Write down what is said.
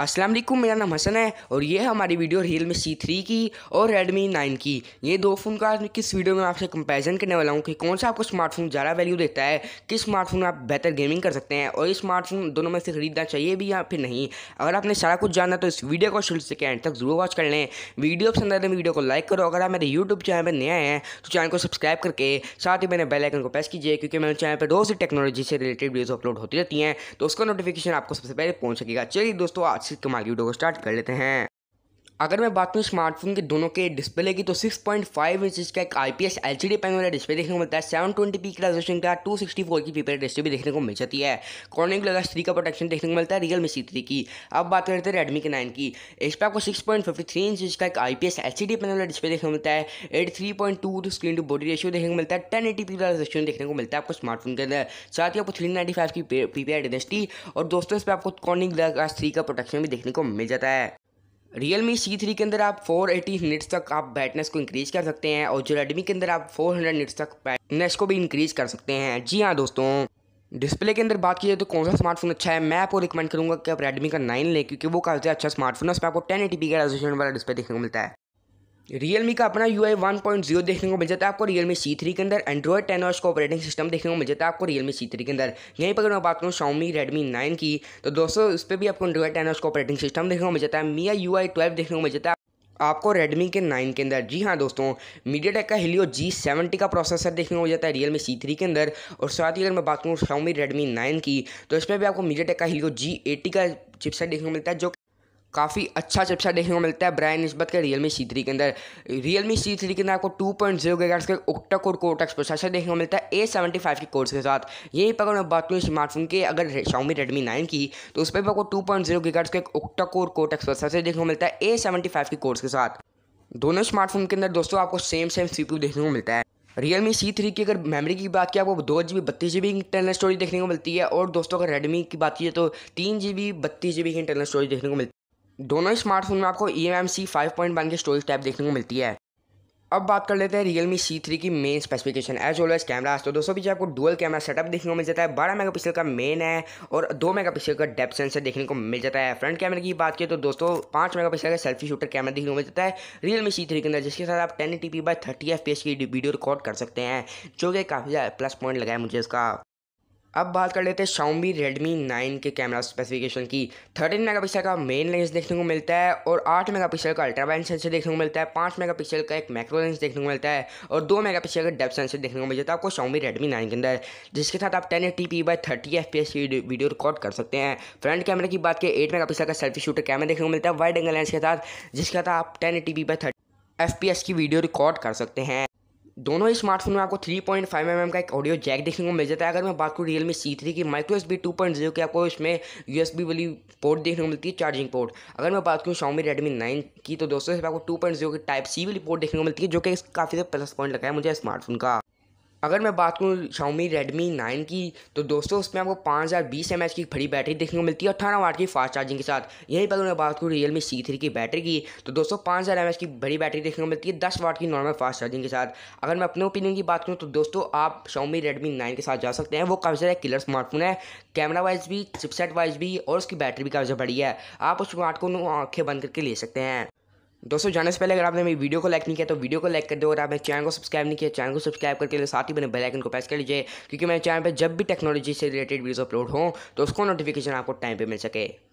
असलम मेरा नाम हसन है और ये हमारी वीडियो रियल में सी थ्री की और रेडमी नाइन की ये दो फ़ोन का किस वीडियो में आपसे कंपैरिजन करने वाला हूँ कि कौन सा आपको स्मार्टफोन ज़्यादा वैल्यू देता है किस स्मार्टफोन में आप बेहतर गेमिंग कर सकते हैं और ये स्मार्टफोन दोनों में से खरीदना चाहिए भी या फिर नहीं अगर आपने सारा कुछ जाना तो इस वीडियो को शुरू से एंड तक जरूर वॉच कर लें वीडियो पसंद आए तो वीडियो को लाइक करो अगर आप मेरे यूट्यूब चैनल पर नए हैं तो चैनल को सब्सक्राइब करके साथ ही मैंने बेलाइकन को प्रेस कीजिए क्योंकि मेरे चैनल पर रोज़ ही टेक्नोलॉजी से रिलेटेड वीडियो अपलोड होती रहती हैं तो उसका नोटिफिकेशन आपको सबसे पहले पहुँच सकेगा चलिए दोस्तों आज के हमारी वीडियो को स्टार्ट कर लेते हैं अगर मैं बात करूँ स्मार्टफोन के दोनों के डिस्प्ले की तो 6.5 इंच का एक आई आईपीएस एलसीडी पैनल वाला डिस्प्ले देखने को मिलता है सेवन पी का रेजोल्यूशन का फोर की पीपीआई डिस्प्ले भी देखने को मिल जाती है कॉर्निंग लगा थ्री का प्रोटेक्शन देखने को मिलता है रियल मी सी थ्री की अब बात करते हैं रेडमी के नाइन की इस पर आपको six point fifty three inch का एक आई पी एस पैनल वाला डिस्प्ले देखने को मिलता है eight three point two two screen to body ratio देखने को मिलता है टेन एटी पी का रेजोल्यूशन देखने को मिलता है आपको स्मार्टफोन के अंदर साथ ही आपको थ्री नाइन्टी फाइव की पीपीआई डेंसिटी और दोस्तों इस पर आपको कॉर्निंग लगा थ्री का प्रोटेक्शन भी देखने को मिल जाता है रियल मी सी थ्री के अंदर आप 480 मिनट्स तक आप ब्राइटनेस को इंक्रीज कर सकते हैं और जो रेडमी के अंदर आप 400 हंड्रेड मिनट्स तक ब्राइटनेस को भी इंक्रीज कर सकते हैं जी हाँ दोस्तों डिस्प्ले के अंदर बात की जाए तो कौन सा स्मार्टफोन अच्छा है मैं आपको रिकमेंड करूंगा कि आप रेडमी का नाइन लें क्योंकि वो काफ़ी अच्छा स्मार्टफोन है उसमें आपको टेन एटी का रेजोल्यूशन वाला डिस्प्ले देखने को मिलता है रियलमी का अपना U I one point zero देखने को मिल जाता है आपको रियलमी सी थ्री के अंदर एंड्रॉइड टेन और इसका ऑपरेटिंग सिस्टम देखने को मिल जाता है आपको रियलमी सी थ्री के अंदर यहीं पर अगर मैं बात करूँ शाउमी रेडमी नाइन की तो दोस्तों उस पर भी आपको एंड्रॉइड टेन और इसका ऑपरेटिंग सिस्टम देखने को मिल जाता है मिया यू आई ट्वेल्व देखने को मिल जाता है आपको Redmi के 9 के अंदर जी हाँ दोस्तों मीडिया का हिलियो जी सेवेंटी का प्रोसेसर देखने को मिल जाता है रियल में सी थ्री के अंदर और साथ ही अगर मैं बात करूँ शाउमी रेडमी नाइन की तो इसमें भी आपको मीडिया टेक का हिलियो जी एटी का चिपसेट देखने को मिलता है जो काफ़ी अच्छा चपचा अच्छा देखने को मिलता है ब्रायन नस्बत के रियल मी सी थ्री के अंदर रियल मी सी थ्री के अंदर आपको टू पॉइंट जीरो के के ओक्टक और कोटक्स प्रोसेसर देखने को मिलता है ए सेवेंटी फाइव के कोर्स के साथ यही पर अगर मैं बात करूँ स्मार्टफोन के अगर शाउमी रेडमी नाइन की तो उस पर भी आपको टू पॉइंट जीरो के के ओक्टक और कोटक्स प्रोसेसर देखने को मिलता है ए सेवेंटी फाइव के कोर्स के साथ दोनों स्मार्टफोन के अंदर दोस्तों आपको सेम सेम सी पी देखने को मिलता है रियलमी सी थ्री की अगर मेमोरी की बात की आपको दो जी बी बत्तीस जी बी इंटरनल स्टोरेज देखने को मिलती है और दोस्तों अगर रेडमी की बात की तो तीन जी बी बत्तीस जी बी की इंटरनल स्टोरेज देखने को मिलती है दोनों स्मार्टफोन में आपको E M M C five point one की स्टोरेज टाइप देखने को मिलती है अब बात कर लेते हैं रियलमी सी थ्री की main specification as always camera तो दोस्तों पीछे आपको डुअल कैमरा सेटअप देखने को मिल जाता है बारह मेगा का मेन है और दो मेगा का डेप्थ सेंसर देखने को मिल जाता है फ्रंट कैमरे की बात की तो दोस्तों पाँच मेगा का सेल्फी शूटर कैमरा देखने को मिल जाता है रियलमी सी थ्री के अंदर जिसके साथ आप ten T P by thirty F P की वीडियो रिकॉर्ड कर सकते हैं जो कि काफ़ी प्लस पॉइंट लगा है मुझे इसका अब बात कर लेते हैं शाउमी रेडमी 9 के कैमरा स्पेसिफिकेशन की 13 मेगापिक्सल का मेन लेंस देखने को मिलता है और 8 मेगापिक्सल का अल्ट्रा वाइन सेंसर देखने को मिलता है 5 मेगापिक्सल का एक मैक्रो लेंस देखने को मिलता है और 2 मेगापिक्सल का डेप्थ सेंसर देखने को मिलता है तो आपको शाउमी रेडमी 9 के अंदर जिसके साथ आप ten eighty P by thirty F की वीडियो रिकॉर्ड कर सकते हैं फ्रंट कैमरे की बात करें एट मेगा का सेल्फी शूटर कैमरा देखने को मिलता है वाइड एंगल लेंस के साथ जिसके साथ आप ten eighty P by thirty F की वीडियो रिकॉर्ड कर सकते हैं दोनों ही स्मार्टफोन में आपको 3.5 पॉइंट mm का एक ऑडियो जैक देखने को मिल जाता है अगर मैं बात करूँ रियल मी सी थ्री की micro S B two point zero की आपको इसमें यू एस बी वाली पोर्ट देखने को मिलती है चार्जिंग पोर्ट अगर मैं बात करूँ शॉमी रेडमी नाइन की तो दोस्तों इसमें आपको टू पॉइंट जीरो की टाइप सी वाली पोर्ट देखने को मिलती है जो कि काफ़ी ज़्यादा प्लस पॉइंट लगा है मुझे स्मार्टफोन का अगर मैं बात करूँ शाउमी रेडमी नाइन की तो दोस्तों उसमें आपको पाँच हज़ार बीस एम एच की बड़ी बैटरी देखने को मिलती है अट्ठारह वाट की फास्ट चार्जिंग के साथ यहीं पर मैं बात करूँ रियलमी सी थ्री की बैटरी की तो दोस्तों पाँच हज़ार एम एच की बड़ी बैटरी देखने को मिलती है दस वाट की नॉर्मल फास्ट चार्जिंग के साथ अगर मैं अपने ओपिनियन की बात करूँ तो दोस्तों आप शाओमी रेडमी नाइन के साथ जा सकते हैं वो काफ़ी ज़्यादा किलर स्मार्टफोन है कैमरा वाइज भी चिपसेट वाइज भी और उसकी बैटरी भी काफ़ी ज़्यादा बड़ी है आप उस स्मार्टफोन आँखें बंद करके ले सकते हैं दोस्तों जाने से पहले अगर आपने मेरी वीडियो को लाइक नहीं किया तो वीडियो को लाइक कर दो और आपने चैनल को सब्सक्राइब नहीं किया चैनल को सब्सक्राइब करके लिए साथ ही मैंने बेल आइकन को प्रेस कर लीजिए क्योंकि मेरे चैनल पर जब भी टेक्नोलॉजी से रिलेटेड वीडियो अपलोड हों तो उसको नोटिफिकेशन आपको टाइम पर मिल सके